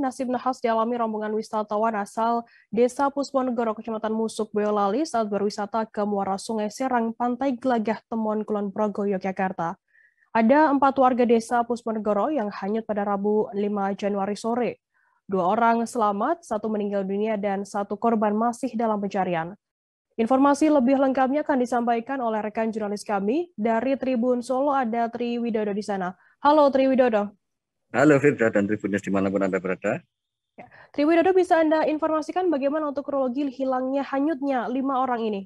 nasib nahas dialami rombongan wisatawan asal Desa Pusponegoro, Kecamatan Musuk, Boyolali saat berwisata ke muara Sungai Serang, Pantai Gelagah, Temon, Kulon Progo, Yogyakarta. Ada empat warga desa Pusponegoro yang hanyut pada Rabu 5 Januari sore. Dua orang selamat, satu meninggal dunia, dan satu korban masih dalam pencarian. Informasi lebih lengkapnya akan disampaikan oleh rekan jurnalis kami dari Tribun Solo, ada Tri Widodo di sana. Halo Tri Widodo. Halo Firda dan mana dimanapun Anda berada. Ya. Triwidodo bisa Anda informasikan bagaimana untuk kronologi hilangnya hanyutnya lima orang ini?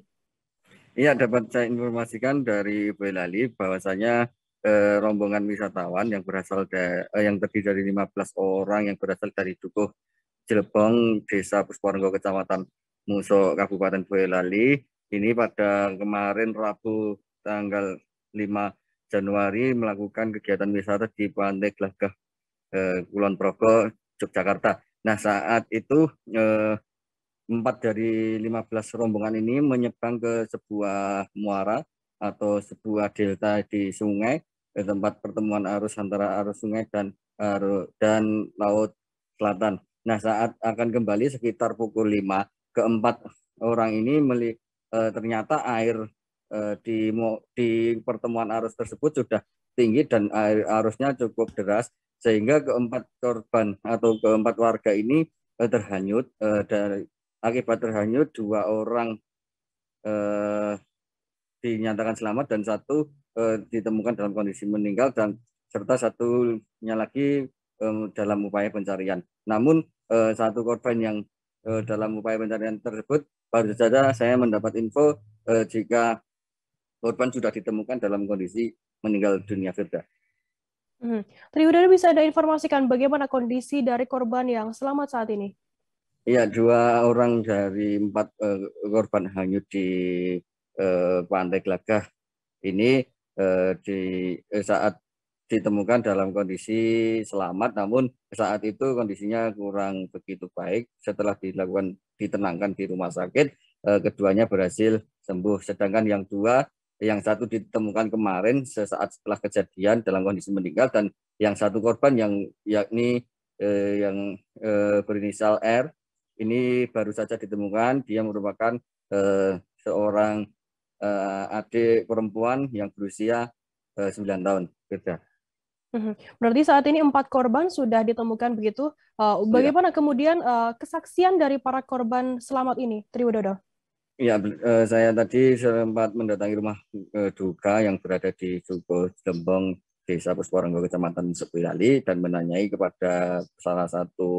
Iya dapat saya informasikan dari Boyolali bahwasanya eh, rombongan wisatawan yang berasal dari eh, yang terdiri dari 15 orang yang berasal dari Dukuh Jelebong, Desa Pusparenggo, Kecamatan Muso, Kabupaten Boyolali ini pada kemarin Rabu tanggal 5 Januari melakukan kegiatan wisata di Pantai Glagah Kulon Progo Yogyakarta. Nah saat itu eh, empat dari dari 15 rombongan ini menyeberang ke sebuah muara atau sebuah delta di sungai tempat pertemuan arus antara arus sungai dan dan laut selatan. Nah saat akan kembali sekitar pukul 5 keempat orang ini meli, e, ternyata air eh, di di pertemuan arus tersebut sudah tinggi dan air arusnya cukup deras sehingga keempat korban atau keempat warga ini uh, terhanyut uh, dari akibat terhanyut dua orang uh, dinyatakan selamat dan satu uh, ditemukan dalam kondisi meninggal dan serta satunya lagi um, dalam upaya pencarian. Namun uh, satu korban yang uh, dalam upaya pencarian tersebut baru saja saya mendapat info uh, jika korban sudah ditemukan dalam kondisi meninggal dunia Firda. Hmm. Triwidana bisa ada informasikan bagaimana kondisi dari korban yang selamat saat ini? Iya, dua orang dari empat uh, korban hanyut di uh, Pantai Gelagah ini uh, di uh, saat ditemukan dalam kondisi selamat, namun saat itu kondisinya kurang begitu baik. Setelah dilakukan ditenangkan di rumah sakit, uh, keduanya berhasil sembuh. Sedangkan yang dua yang satu ditemukan kemarin sesaat setelah kejadian dalam kondisi meninggal dan yang satu korban yang yakni eh, yang eh, berinisial R ini baru saja ditemukan dia merupakan eh, seorang eh, adik perempuan yang berusia eh, 9 tahun. Beda. Mhm. Berarti saat ini empat korban sudah ditemukan begitu. Eh, bagaimana ya. kemudian eh, kesaksian dari para korban selamat ini, Uh, Ya, saya tadi sempat mendatangi rumah eh, duka yang berada di Dukuh Gembong, Desa Puswarangga Kecamatan Sepulali, dan menanyai kepada salah satu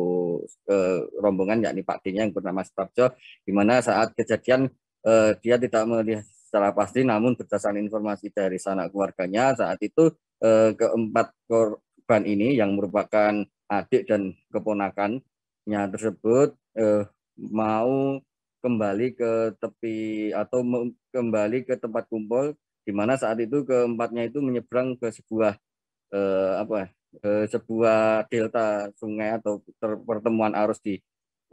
eh, rombongan, yakni Pak Dinya yang bernama Sutarjo, di mana saat kejadian eh, dia tidak melihat secara pasti, namun berdasarkan informasi dari sanak keluarganya, saat itu eh, keempat korban ini yang merupakan adik dan keponakannya tersebut eh, mau kembali ke tepi atau kembali ke tempat kumpul di mana saat itu keempatnya itu menyeberang ke sebuah eh, apa eh, sebuah delta sungai atau pertemuan arus di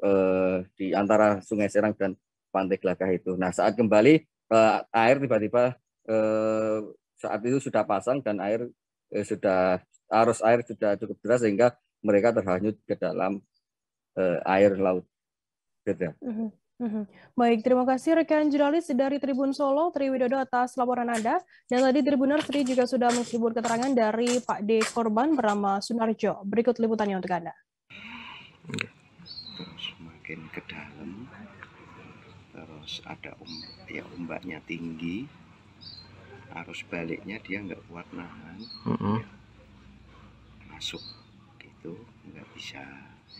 eh, di antara Sungai Serang dan Pantai Gelagah itu. Nah saat kembali eh, air tiba-tiba eh, saat itu sudah pasang dan air eh, sudah arus air sudah cukup deras sehingga mereka terhanyut ke dalam eh, air laut. Gitu ya. Mm -hmm. Mhm. Baik, terima kasih rekan jurnalis dari Tribun Solo, Tri Widodo atas laporan Anda. Dan tadi Tribun Nersri juga sudah menghibur keterangan dari Pak D korban bernama Sunarjo. Berikut liputannya untuk Anda. Iya. Semakin ke dalam, terus ada um, ya ombaknya tinggi, arus baliknya dia nggak kuat nahan, uh masuk itu nggak bisa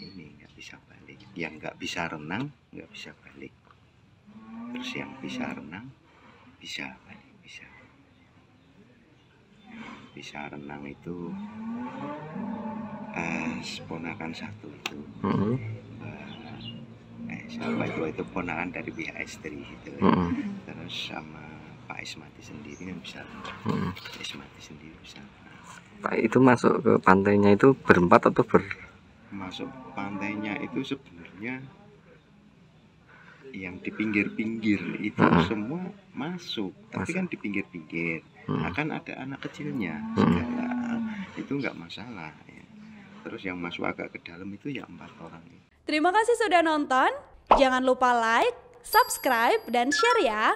ini nggak bisa balik yang nggak bisa renang nggak bisa balik terus yang bisa renang bisa balik bisa bisa renang itu eh ponakan satu itu mm-hmm. eh, eh sama dua itu ponakan dari pihak istri gitu uh-huh. terus sama Pak Ismati sendiri yang bisa mm -hmm. Ismati sendiri bisa renang Pak itu masuk ke pantainya itu berempat atau ber masuk pantainya itu sebenarnya yang di pinggir-pinggir itu uh semua masuk tapi masuk. kan di pinggir-pinggir uh nah, akan ada anak kecilnya uh -huh. itu nggak masalah ya. terus yang masuk agak ke dalam itu ya empat orang terima kasih sudah nonton jangan lupa like subscribe dan share ya